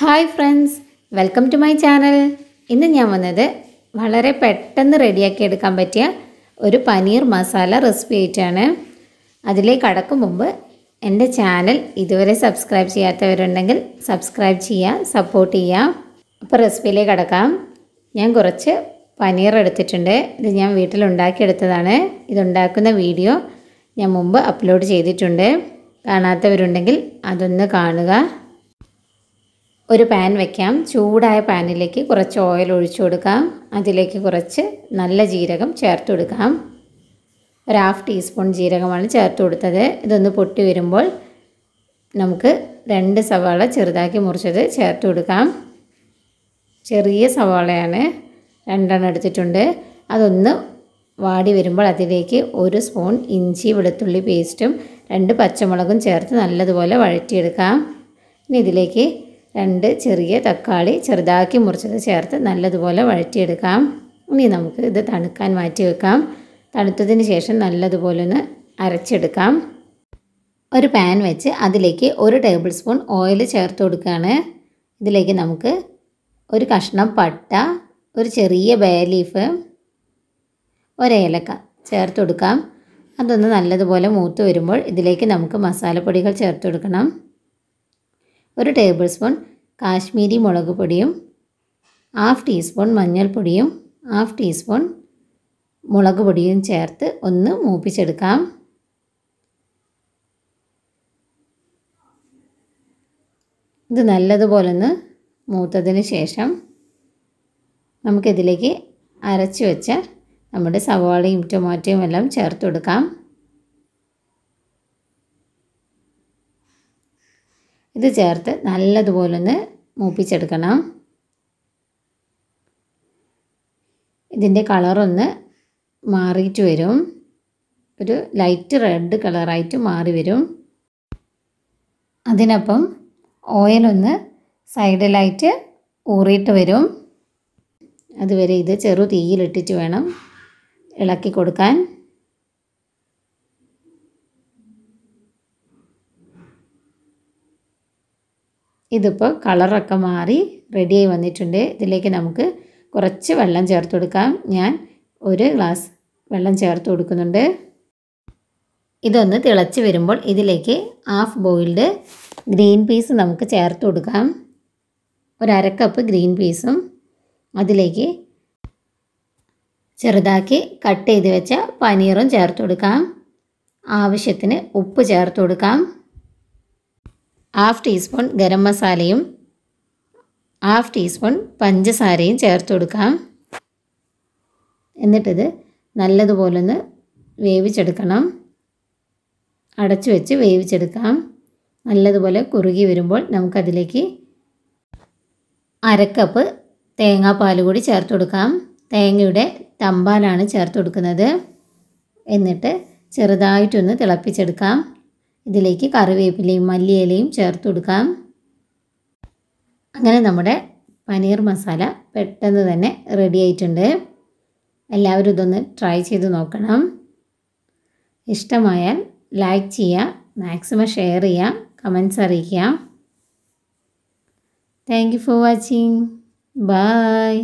hi friends welcome to my channel ഇന്ന് ഞാൻ വന്നത് വളരെ പെട്ടെന്ന് റെഡിയാക്കി എടുക്കാൻ പറ്റിയ ഒരു പനീർ മസാല റെസിപ്പി ആയിട്ടാണ് അതിലേക്ക് കടക്കും മുമ്പ് എൻ്റെ ചാനൽ ഇതുവരെ സബ്സ്ക്രൈബ് ചെയ്യാത്തവരുണ്ടെങ്കിൽ സബ്സ്ക്രൈബ് ചെയ്യാം സപ്പോർട്ട് ചെയ്യാം അപ്പോൾ റെസിപ്പിയിലേക്ക് കടക്കാം ഞാൻ കുറച്ച് പനീർ എടുത്തിട്ടുണ്ട് ഇത് ഞാൻ വീട്ടിലുണ്ടാക്കിയെടുത്തതാണ് ഇതുണ്ടാക്കുന്ന വീഡിയോ ഞാൻ മുമ്പ് അപ്ലോഡ് ചെയ്തിട്ടുണ്ട് കാണാത്തവരുണ്ടെങ്കിൽ അതൊന്ന് കാണുക ഒരു പാൻ വെക്കാം ചൂടായ പാനിലേക്ക് കുറച്ച് ഓയിൽ ഒഴിച്ചു കൊടുക്കാം അതിലേക്ക് കുറച്ച് നല്ല ജീരകം ചേർത്ത് കൊടുക്കാം ഒരു ഹാഫ് ടീസ്പൂൺ ജീരകമാണ് ചേർത്ത് കൊടുത്തത് ഇതൊന്ന് പൊട്ടി വരുമ്പോൾ നമുക്ക് രണ്ട് സവാള ചെറുതാക്കി മുറിച്ചത് ചേർത്ത് കൊടുക്കാം ചെറിയ സവാളയാണ് രണ്ടെണ്ണം എടുത്തിട്ടുണ്ട് അതൊന്ന് വാടി വരുമ്പോൾ അതിലേക്ക് ഒരു സ്പൂൺ ഇഞ്ചി വെളുത്തുള്ളി പേസ്റ്റും രണ്ട് പച്ചമുളകും ചേർത്ത് നല്ലതുപോലെ വഴറ്റിയെടുക്കാം ഇനി ഇതിലേക്ക് രണ്ട് ചെറിയ തക്കാളി ചെറുതാക്കി മുറിച്ചത് ചേർത്ത് നല്ലതുപോലെ വഴറ്റിയെടുക്കാം ഇനി നമുക്ക് ഇത് തണുക്കാൻ മാറ്റി വെക്കാം തണുത്തതിന് ശേഷം നല്ലതുപോലെ ഒന്ന് അരച്ചെടുക്കാം ഒരു പാൻ വെച്ച് അതിലേക്ക് ഒരു ടേബിൾ സ്പൂൺ ഓയിൽ ചേർത്ത് കൊടുക്കുകയാണ് ഇതിലേക്ക് നമുക്ക് ഒരു കഷ്ണം പട്ട ഒരു ചെറിയ ബേ ലീഫ് ഒരേലക്ക ചേർത്ത് കൊടുക്കാം അതൊന്ന് നല്ലതുപോലെ മൂത്ത് വരുമ്പോൾ ഇതിലേക്ക് നമുക്ക് മസാലപ്പൊടികൾ ചേർത്ത് കൊടുക്കണം ഒരു ടേബിൾ സ്പൂൺ കാശ്മീരി മുളക് പൊടിയും ഹാഫ് ടീസ്പൂൺ മഞ്ഞൾപ്പൊടിയും ഹാഫ് ടീസ്പൂൺ മുളക് പൊടിയും ചേർത്ത് ഒന്ന് മൂപ്പിച്ചെടുക്കാം ഇത് നല്ലതുപോലെ ഒന്ന് മൂത്തതിന് ശേഷം നമുക്കിതിലേക്ക് അരച്ച് വെച്ച നമ്മുടെ സവാളയും ടൊമാറ്റോയും എല്ലാം ചേർത്ത് കൊടുക്കാം ഇത് ചേർത്ത് നല്ലതുപോലെ ഒന്ന് മൂപ്പിച്ചെടുക്കണം ഇതിൻ്റെ കളറൊന്ന് മാറിയിട്ട് വരും ഒരു ലൈറ്റ് റെഡ് കളറായിട്ട് മാറി വരും അതിനൊപ്പം ഓയിലൊന്ന് സൈഡിലായിട്ട് ഊറിയിട്ട് വരും അതുവരെ ഇത് ചെറു തീയിലിട്ടിട്ട് വേണം ഇളക്കി കൊടുക്കാൻ ഇതിപ്പോൾ കളറൊക്കെ മാറി റെഡിയായി വന്നിട്ടുണ്ട് ഇതിലേക്ക് നമുക്ക് കുറച്ച് വെള്ളം ചേർത്ത് കൊടുക്കാം ഞാൻ ഒരു ഗ്ലാസ് വെള്ളം ചേർത്ത് കൊടുക്കുന്നുണ്ട് ഇതൊന്ന് തിളച്ച് വരുമ്പോൾ ഇതിലേക്ക് ഹാഫ് ബോയിൽഡ് ഗ്രീൻ പീസ് നമുക്ക് ചേർത്ത് കൊടുക്കാം ഒരക്കപ്പ് കപ്പ് ഗ്രീൻ പീസും അതിലേക്ക് ചെറുതാക്കി കട്ട് ചെയ്ത് വെച്ച പനീറും ചേർത്ത് കൊടുക്കാം ആവശ്യത്തിന് ഉപ്പ് ചേർത്ത് കൊടുക്കാം ഹാഫ് ടീസ്പൂൺ ഗരം മസാലയും ഹാഫ് ടീസ്പൂൺ പഞ്ചസാരയും ചേർത്ത് കൊടുക്കാം എന്നിട്ടിത് നല്ലതുപോലൊന്ന് വേവിച്ചെടുക്കണം അടച്ചു വെച്ച് വേവിച്ചെടുക്കാം നല്ലതുപോലെ കുറുകി വരുമ്പോൾ നമുക്കതിലേക്ക് അരക്കപ്പ് തേങ്ങാപ്പാൽ കൂടി ചേർത്ത് കൊടുക്കാം തേങ്ങയുടെ തമ്പാലാണ് ചേർത്ത് കൊടുക്കുന്നത് എന്നിട്ട് ചെറുതായിട്ടൊന്ന് തിളപ്പിച്ചെടുക്കാം ഇതിലേക്ക് കറിവേപ്പിലയും മല്ലിയിലയും ചേർത്ത് കൊടുക്കാം അങ്ങനെ നമ്മുടെ പനീർ മസാല പെട്ടെന്ന് തന്നെ റെഡി ആയിട്ടുണ്ട് എല്ലാവരും ഇതൊന്ന് ട്രൈ ചെയ്ത് നോക്കണം ഇഷ്ടമായാൽ ലൈക്ക് ചെയ്യുക മാക്സിമം ഷെയർ ചെയ്യുക കമൻസ് അറിയിക്കുക thank you for watching bye